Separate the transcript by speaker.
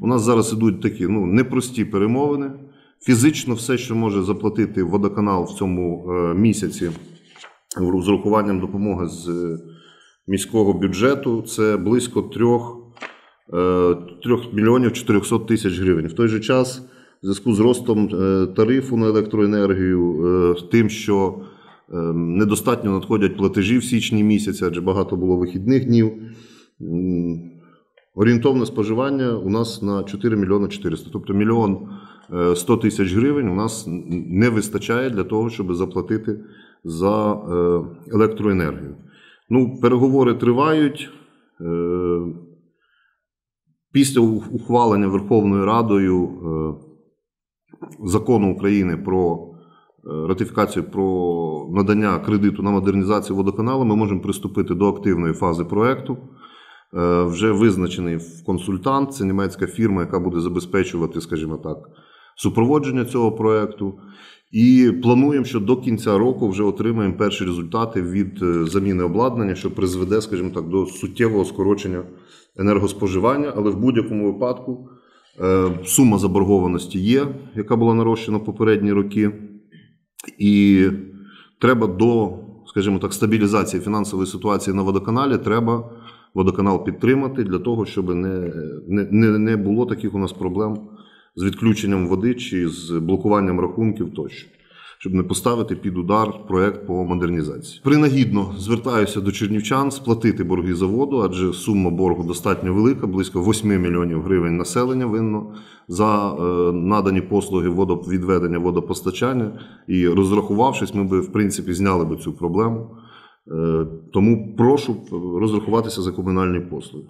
Speaker 1: У нас зараз ідуть такі ну, непрості перемовини. Фізично все, що може заплатити водоканал в цьому е, місяці з урахуванням допомоги з е, міського бюджету, це близько 3, 3 е, мільйонів 400 тисяч гривень. В той же час, в зв'язку з ростом тарифу на електроенергію, тим, що ем, недостатньо надходять платежі в січні місяці, адже багато було вихідних днів. Орієнтовне споживання у нас на 4 мільйони 400, тобто мільйон 100 е, тисяч гривень у нас не вистачає для того, щоб заплатити за е, електроенергію. Ну, переговори тривають. Е, після ухвалення Верховною Радою закону України про ратифікацію про надання кредиту на модернізацію водоканалу ми можемо приступити до активної фази проекту. Е, вже визначений консультант. Це німецька фірма, яка буде забезпечувати, скажімо так, супроводження цього проекту. І плануємо, що до кінця року вже отримаємо перші результати від е, заміни обладнання, що призведе, скажімо так, до суттєвого скорочення енергоспоживання, але в будь-якому випадку. Е, сума заборгованості є, яка була нарощена в попередні роки, і треба до, скажімо так, стабілізації фінансової ситуації на водоканалі, треба водоканал підтримати для того, щоб не, не, не було таких у нас проблем з відключенням води чи з блокуванням рахунків тощо. Щоб не поставити під удар проект по модернізації, принагідно звертаюся до чернівчан сплатити борги за воду, адже сума боргу достатньо велика, близько 8 мільйонів гривень населення винно за е, надані послуги водовідведення водопостачання. І розрахувавшись, ми би в принципі зняли би цю проблему. Е, тому прошу розрахуватися за комунальні послуги.